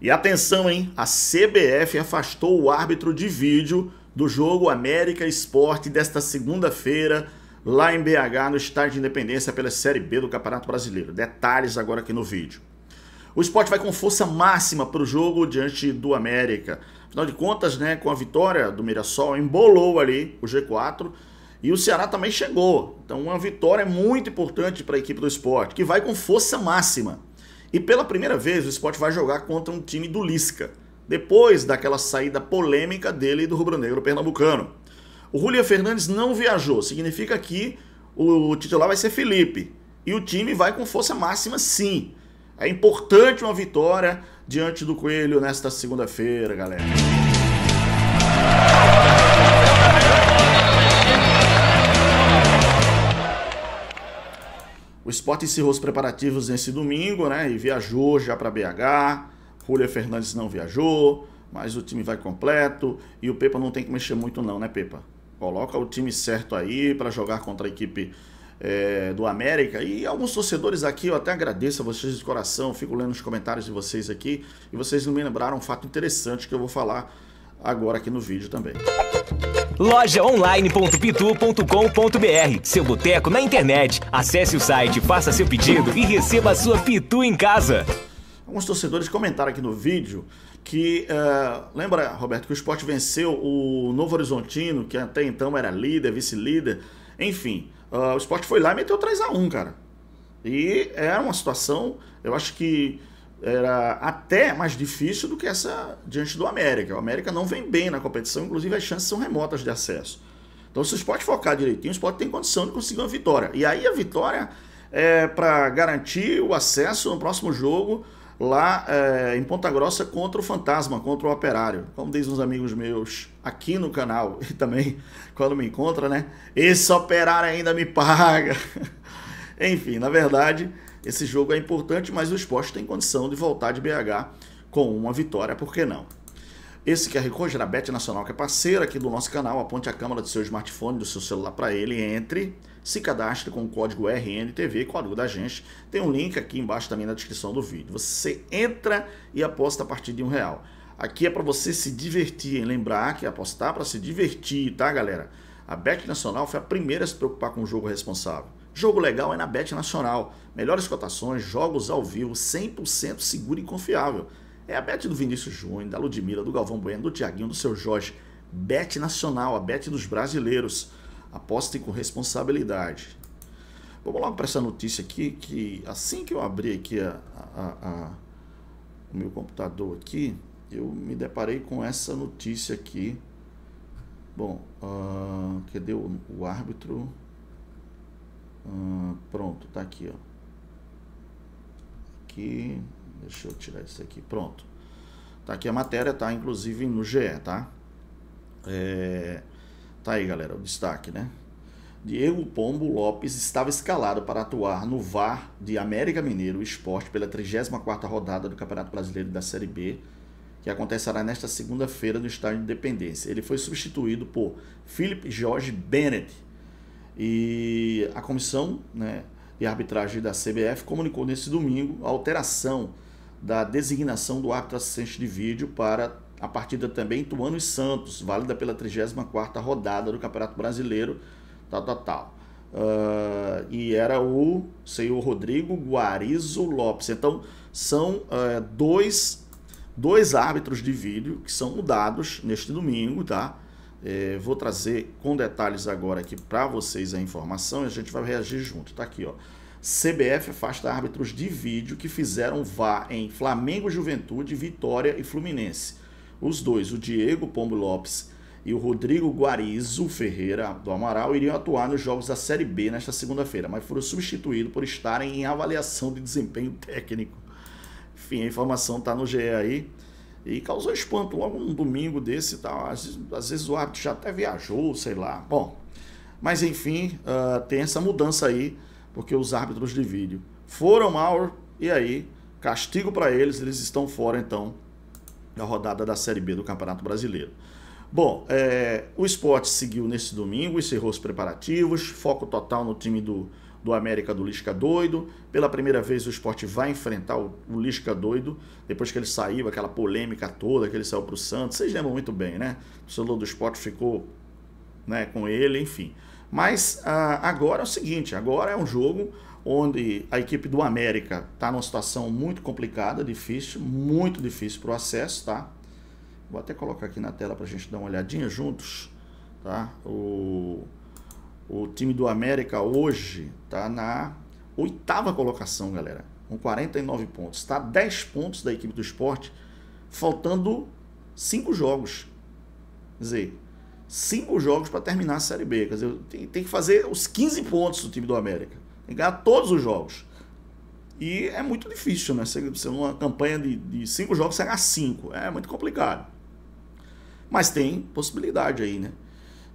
E atenção, hein? A CBF afastou o árbitro de vídeo do jogo América Esporte desta segunda-feira, lá em BH, no estádio de Independência, pela Série B do Campeonato Brasileiro. Detalhes agora aqui no vídeo. O esporte vai com força máxima para o jogo diante do América. Afinal de contas, né, com a vitória do Mirassol, embolou ali o G4 e o Ceará também chegou. Então, uma vitória muito importante para a equipe do esporte, que vai com força máxima. E pela primeira vez o esporte vai jogar contra um time do Lisca, depois daquela saída polêmica dele do rubro-negro pernambucano. O Julian Fernandes não viajou, significa que o titular vai ser Felipe. E o time vai com força máxima sim. É importante uma vitória diante do Coelho nesta segunda-feira, galera. O Sport encerrou os preparativos nesse domingo, né? E viajou já para BH. Julio Fernandes não viajou, mas o time vai completo. E o Pepa não tem que mexer muito, não, né, Pepa? Coloca o time certo aí para jogar contra a equipe é, do América. E alguns torcedores aqui, eu até agradeço a vocês de coração, fico lendo os comentários de vocês aqui. E vocês me lembraram um fato interessante que eu vou falar agora aqui no vídeo também. Lojaonline.pitu.com.br Seu boteco na internet. Acesse o site, faça seu pedido e receba a sua Pitu em casa. Alguns torcedores comentaram aqui no vídeo que, uh, lembra, Roberto, que o esporte venceu o Novo Horizontino, que até então era líder, vice-líder. Enfim, uh, o esporte foi lá e meteu 3 a 1 cara. E era é uma situação, eu acho que era até mais difícil do que essa diante do América. O América não vem bem na competição, inclusive as chances são remotas de acesso. Então, se o focar direitinho, o Sport tem condição de conseguir uma vitória. E aí a vitória é para garantir o acesso no próximo jogo lá é, em Ponta Grossa contra o Fantasma, contra o Operário. Como dizem uns amigos meus aqui no canal e também quando me encontra, né? Esse Operário ainda me paga. Enfim, na verdade esse jogo é importante, mas o esporte tem condição de voltar de BH com uma vitória, por que não? Esse QR Code é da Bet Nacional, que é parceira aqui do nosso canal. Aponte a câmera do seu smartphone, do seu celular para ele, entre, se cadastre com o código RNTV, código da gente. Tem um link aqui embaixo também na descrição do vídeo. Você entra e aposta a partir de um real. Aqui é para você se divertir, hein? lembrar que apostar para se divertir, tá, galera? A Bet Nacional foi a primeira a se preocupar com o jogo responsável. Jogo legal é na Bet Nacional. Melhores cotações, jogos ao vivo, 100% seguro e confiável. É a Bet do Vinícius Júnior, da Ludmilla, do Galvão Bueno, do Tiaguinho, do Seu Jorge. Bet Nacional, a Bet dos brasileiros. Apostem com responsabilidade. Vamos logo para essa notícia aqui, que assim que eu abri aqui a, a, a, o meu computador aqui, eu me deparei com essa notícia aqui. Bom, uh, cadê o, o árbitro? pronto, tá aqui, ó. Aqui, deixa eu tirar isso aqui, pronto. Tá aqui a matéria, tá? Inclusive no GE, tá? É... Tá aí, galera, o destaque, né? Diego Pombo Lopes estava escalado para atuar no VAR de América Mineiro Esporte pela 34ª rodada do Campeonato Brasileiro da Série B, que acontecerá nesta segunda-feira no Estádio Independência. Ele foi substituído por Felipe Jorge Bennett, e a comissão né, de arbitragem da CBF comunicou nesse domingo a alteração da designação do árbitro assistente de vídeo para a partida também Tuano e Santos, válida pela 34 rodada do Campeonato Brasileiro, tal, tal, tal. Uh, e era o senhor Rodrigo Guarizo Lopes. Então, são uh, dois, dois árbitros de vídeo que são mudados neste domingo, tá? É, vou trazer com detalhes agora aqui para vocês a informação e a gente vai reagir junto. Tá aqui, ó. CBF afasta árbitros de vídeo que fizeram vá em Flamengo Juventude, Vitória e Fluminense. Os dois, o Diego Pombo Lopes e o Rodrigo Guarizo Ferreira do Amaral, iriam atuar nos jogos da Série B nesta segunda-feira, mas foram substituídos por estarem em avaliação de desempenho técnico. Enfim, a informação está no GE aí. E causou espanto logo um domingo desse e tal. Às vezes, às vezes o árbitro já até viajou, sei lá. Bom, mas enfim, uh, tem essa mudança aí, porque os árbitros de vídeo foram mal e aí castigo para eles, eles estão fora então da rodada da Série B do Campeonato Brasileiro. Bom, é, o esporte seguiu nesse domingo, encerrou os preparativos, foco total no time do do América do Lisca Doido. Pela primeira vez o esporte vai enfrentar o, o Lisca Doido, depois que ele saiu, aquela polêmica toda, que ele saiu para o Santos. Vocês lembram muito bem, né? O celular do esporte ficou né, com ele, enfim. Mas ah, agora é o seguinte, agora é um jogo onde a equipe do América está numa situação muito complicada, difícil, muito difícil para o acesso, tá? Vou até colocar aqui na tela para a gente dar uma olhadinha juntos, tá? O o time do América hoje está na oitava colocação, galera, com 49 pontos. Está 10 pontos da equipe do esporte, faltando 5 jogos. Quer dizer, 5 jogos para terminar a Série B. Quer dizer, tem, tem, que fazer os 15 pontos do time do América. Tem que ganhar todos os jogos. E é muito difícil, né? Você, você numa campanha de 5 jogos, você ganhar 5. É muito complicado. Mas tem possibilidade aí, né?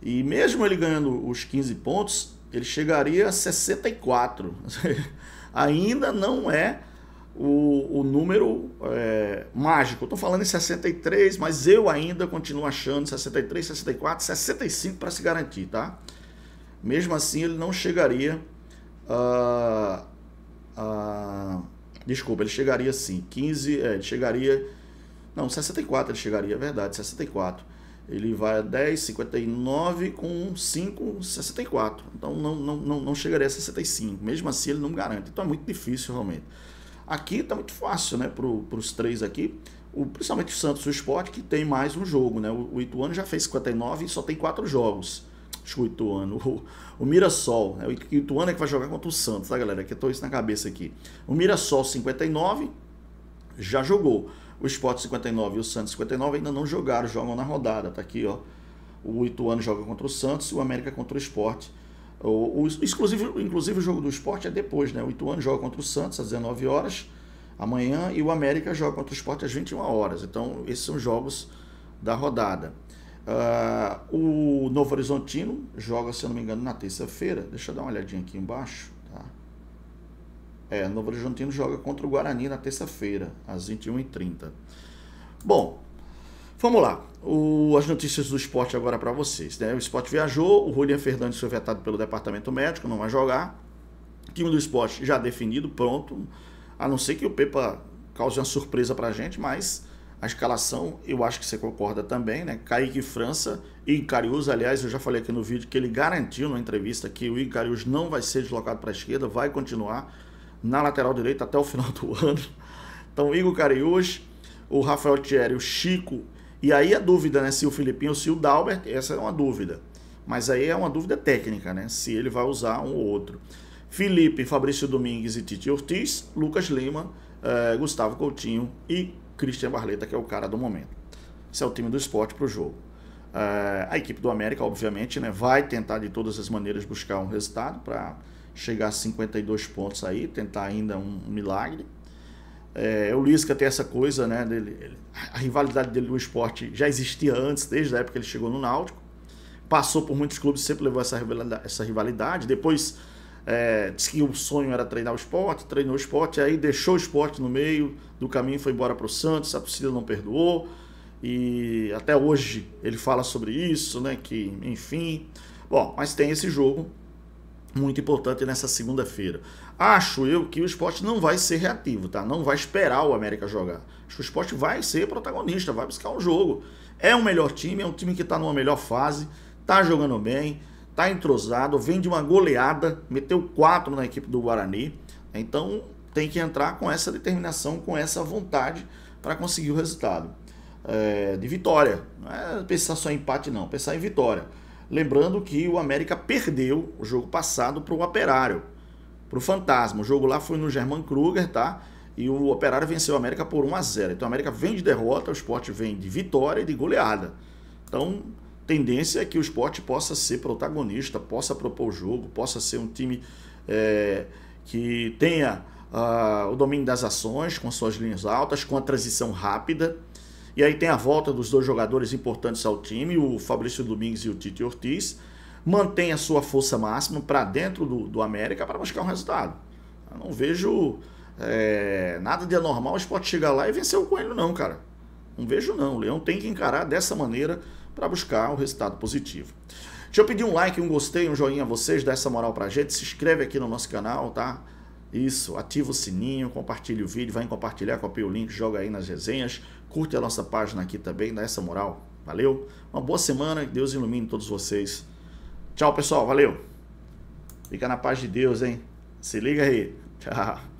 E mesmo ele ganhando os 15 pontos, ele chegaria a 64. Ainda não é o, o número é, mágico. Eu estou falando em 63, mas eu ainda continuo achando 63, 64, 65 para se garantir, tá? Mesmo assim, ele não chegaria a. Ah, ah, desculpa, ele chegaria sim, 15, é, ele chegaria. Não, 64 ele chegaria, é verdade, 64 ele vai a 10,59 com 5,64. Então não, não, não, não chegaria a 65. Mesmo assim, ele não garante. Então é muito difícil realmente. Aqui está muito fácil, né? Para os três aqui. O, principalmente o Santos e o Sport, que tem mais um jogo, né? O, o Ituano já fez 59 e só tem quatro jogos. Acho que o Ituano. O, o Mirassol. Né? O Ituano é que vai jogar contra o Santos, tá, galera? Que eu tô isso na cabeça aqui. O Mirassol 59 já jogou. O Sport 59 e o Santos 59 ainda não jogaram, jogam na rodada. Tá aqui, ó. O Ituano joga contra o Santos e o América contra o Sport. O, o, inclusive, o jogo do Sport é depois, né? O Ituano joga contra o Santos às 19 horas amanhã e o América joga contra o Sport às 21 horas. Então, esses são jogos da rodada. Uh, o Novo Horizontino joga, se eu não me engano, na terça-feira. Deixa eu dar uma olhadinha aqui embaixo. É, Novo Horizontino joga contra o Guarani na terça-feira, às 21h30. Bom, vamos lá. O, as notícias do esporte agora para vocês. Né? O esporte viajou, o Julian Fernandes foi vetado pelo departamento médico, não vai jogar. O time do esporte já definido, pronto. A não ser que o Pepa cause uma surpresa para a gente, mas a escalação, eu acho que você concorda também, né? Kaique França e Carius, aliás, eu já falei aqui no vídeo que ele garantiu na entrevista que o Carius não vai ser deslocado para a esquerda, vai continuar na lateral direita até o final do ano. Então, Igor Cariús, o Rafael Thierry, o Chico. E aí a dúvida, né? Se o Filipinho ou se o Dalbert, essa é uma dúvida. Mas aí é uma dúvida técnica, né? Se ele vai usar um ou outro. Felipe, Fabrício Domingues e Titi Ortiz, Lucas Lima, eh, Gustavo Coutinho e Christian Barleta, que é o cara do momento. Esse é o time do esporte para o jogo. Uh, a equipe do América, obviamente, né, vai tentar de todas as maneiras buscar um resultado para chegar a 52 pontos aí, tentar ainda um milagre. É, o Lisca tem essa coisa, né? Dele, ele, a rivalidade dele no esporte já existia antes, desde a época que ele chegou no Náutico. Passou por muitos clubes, sempre levou essa rivalidade. Essa rivalidade. Depois é, disse que o sonho era treinar o esporte, treinou o esporte, aí deixou o esporte no meio do caminho, foi embora para o Santos, a torcida não perdoou. E até hoje ele fala sobre isso, né? Que, enfim. Bom, mas tem esse jogo muito importante nessa segunda-feira. Acho eu que o esporte não vai ser reativo, tá? Não vai esperar o América jogar. Acho que o esporte vai ser protagonista, vai buscar um jogo. É um melhor time, é um time que está numa melhor fase, tá jogando bem, tá entrosado, vem de uma goleada, meteu quatro na equipe do Guarani. Então tem que entrar com essa determinação, com essa vontade para conseguir o resultado é, de vitória. Não é pensar só em empate, não, pensar em vitória. Lembrando que o América perdeu o jogo passado para o Operário, para o Fantasma. O jogo lá foi no German Kruger, tá? E o Operário venceu o América por 1 a 0 Então o América vem de derrota, o esporte vem de vitória e de goleada. Então, tendência é que o esporte possa ser protagonista, possa propor o jogo, possa ser um time é, que tenha uh, o domínio das ações com suas linhas altas, com a transição rápida. E aí tem a volta dos dois jogadores importantes ao time, o Fabrício Domingues e o Tite Ortiz. Mantém a sua força máxima para dentro do, do América para buscar um resultado. Eu não vejo é, nada de anormal o esporte chegar lá e vencer o Coelho, não, cara. Não vejo, não. O Leão tem que encarar dessa maneira para buscar um resultado positivo. Deixa eu pedir um like, um gostei, um joinha a vocês, dá essa moral para gente, se inscreve aqui no nosso canal, tá? Isso, ativa o sininho, compartilha o vídeo, vai compartilhar, copia o link, joga aí nas resenhas, Curte a nossa página aqui também, dá essa moral. Valeu? Uma boa semana, Deus ilumine todos vocês. Tchau, pessoal, valeu. Fica na paz de Deus, hein? Se liga aí. Tchau.